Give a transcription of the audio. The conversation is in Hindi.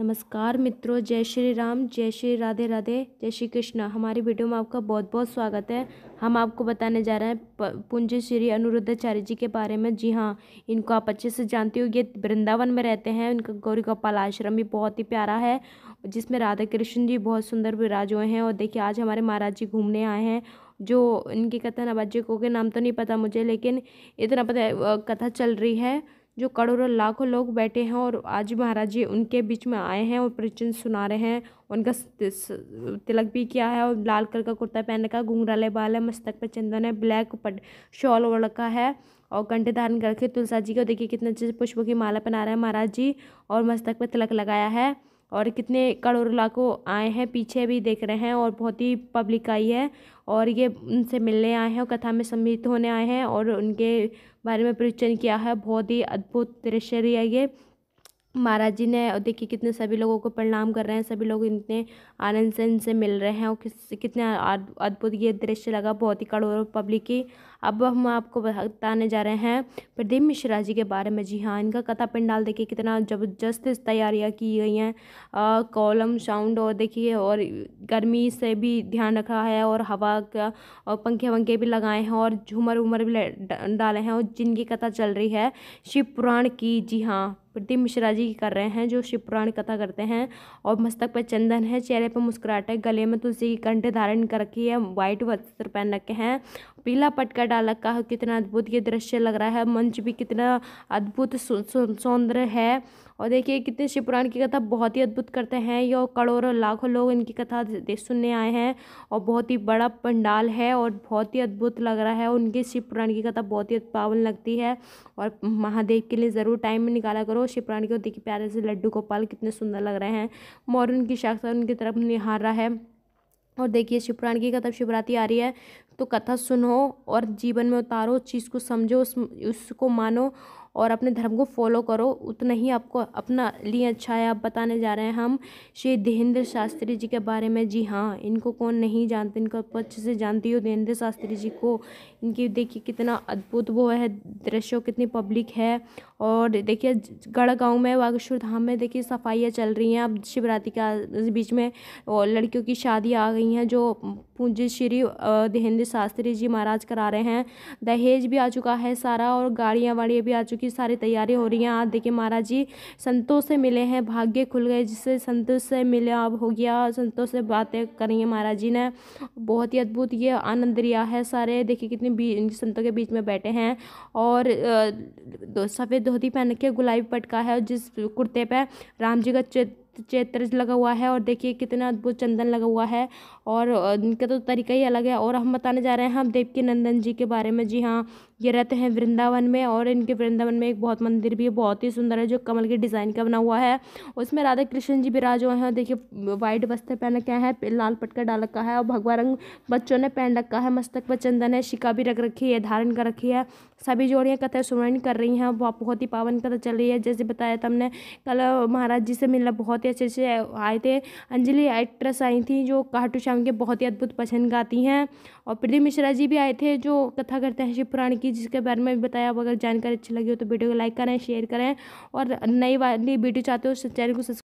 नमस्कार मित्रों जय श्री राम जय श्री राधे राधे जय श्री कृष्णा हमारी वीडियो में आपका बहुत बहुत स्वागत है हम आपको बताने जा रहे हैं पुंज श्री अनुरुद्धाचार्य जी के बारे में जी हाँ इनको आप अच्छे से जानते हो ये वृंदावन में रहते हैं इनका गौरी गोपाल आश्रम भी बहुत ही प्यारा है जिसमें राधा कृष्ण जी बहुत सुंदर विराज हुए हैं और देखिए आज हमारे महाराज जी घूमने आए हैं जो इनकी कथा नवाजी को के नाम तो नहीं पता मुझे लेकिन इतना पता कथा चल रही है जो करोड़ों लाखों लोग बैठे हैं और आज महाराज जी उनके बीच में आए हैं और प्रवचन सुना रहे हैं उनका तिलक भी किया है और लाल कलर का कुर्ता पहन रखा है घुंघराले बाल है मस्तक पर चंदन है ब्लैक पट शॉल ओढ़ रखा है और कंठे धारण करके तुलसा जी को देखिए कितने अच्छे से पुष्पों की माला पहना रहे हैं महाराज जी और मस्तक पर तिलक लगाया है और कितने करोड़ लाखों आए हैं पीछे भी देख रहे हैं और बहुत ही पब्लिक आई है और ये उनसे मिलने आए हैं और कथा में सम्मिलित होने आए हैं और उनके बारे में प्रवचन किया है बहुत ही अद्भुत दृश्य रही है ये महाराज जी ने देखिए कितने सभी लोगों को प्रणाम कर रहे हैं सभी लोग इतने आनंद से इनसे मिल रहे हैं और किस कितने अद्भुत ये दृश्य लगा बहुत ही करोड़ों पब्लिक की अब हम आपको बताने जा रहे हैं प्रदीप मिश्रा जी के बारे में जी हाँ इनका कथा पंडाल देखिए कितना ज़बरदस्त तैयारियाँ की गई हैं कॉलम साउंड और देखिए और गर्मी से भी ध्यान रखा है और हवा का और पंखे वंखे भी लगाए हैं और झूमर उमर भी डाले हैं और जिनकी कथा चल रही है शिवपुराण की जी हाँ प्रदीप मिश्रा जी कर रहे हैं जो शिवपुराण कथा करते हैं और मस्तक पर चंदन है चेहरे पर मुस्कुराहट है गले में तुलसी की कंठे धारण कर रखी है वाइट वस्त्र पहन रखे हैं पीला पटका डाल का कितना अद्भुत ये दृश्य लग रहा है मंच भी कितना अद्भुत सौंदर्य है और देखिए कितने शिवपुराण की कथा बहुत ही अद्भुत करते हैं ये करोड़ों लाखों लोग इनकी कथा सुनने आए हैं और बहुत ही बड़ा पंडाल है और बहुत ही अद्भुत लग रहा है उनकी शिवपुराण की कथा बहुत ही पावन लगती है और महादेव के लिए ज़रूर टाइम निकाला करो शिवपुराण के देखिए प्यारे से लड्डू गोपाल कितने सुंदर लग रहे हैं मोर उनकी शाखा उनकी तरफ निहार रहा है और देखिए शिवपुराण की कथा शिवरात्रि आ रही है तो कथा सुनो और जीवन में उतारो उस चीज़ को समझो उस उसको मानो और अपने धर्म को फॉलो करो उतना ही आपको अपना लिए अच्छा है आप बताने जा रहे हैं हम श्री देहेंद्र शास्त्री जी के बारे में जी हाँ इनको कौन नहीं जानते इनको अच्छे से जानती हो देहेंद्र शास्त्री जी को इनकी देखिए कितना अद्भुत वो है दृश्य कितनी पब्लिक है और देखिए गढ़ गाँव में बागेश्वर धाम में देखिए सफाइयाँ चल रही हैं अब शिवरात्रि के बीच में और लड़कियों की शादी आ गई हैं जो पूज्य श्री देहेंद्र शास्त्री जी महाराज करा रहे हैं दहेज भी आ चुका है सारा और गाड़ियाँ वाड़ियाँ भी आ चुकी की सारी तैयारी हो रही है आज देखिए महाराज जी संतों से मिले हैं भाग्य खुल गए जिससे संतों से मिले अब हो गया संतों से बातें करेंगे महाराज जी ने बहुत ही अद्भुत ये आनंद लिया है सारे देखिए कितने संतों के बीच में बैठे हैं और सफ़ेद धोती पहन के गुलाबी पटका है जिस कुर्ते पर राम जी का चैत्र लगा हुआ है और देखिए कितना अद्भुत चंदन लगा हुआ है और इनका तो तरीका ही अलग है और हम बताने जा रहे हैं हम देव के नंदन जी के बारे में जी हाँ ये रहते हैं वृंदावन में और इनके वृंदावन में एक बहुत मंदिर भी है बहुत ही सुंदर है जो कमल के डिज़ाइन का बना हुआ है उसमें राधा कृष्ण जी विराज हुए हैं देखिए वाइट वस्त्र पहन रखे हैं लाल पटका डाल रखा है और भगवा रंग बच्चों ने पहन रखा है मस्तक पर चंदन है शिका भी रख रखी है धारण कर रखी है सभी जोड़ियाँ कथा सुमरण कर रही हैं बहुत ही पावन कथा चल रही है जैसे बताया था हमने कल महाराज जी से मिलना बहुत ही अच्छे अच्छे आए थे अंजलि एक्ट्रेस आई थी जो काटू श्याम के बहुत ही अद्भुत पसंद गाती हैं और प्रदीप मिश्रा जी भी आए थे जो कथा करते हैं शिव पुराण की की जिसके बारे में भी बताया अब अगर जानकारी अच्छी लगी हो तो वीडियो को लाइक करें शेयर करें और नई वाली वीडियो चाहते हो तो चैनल को सब्सक्राइब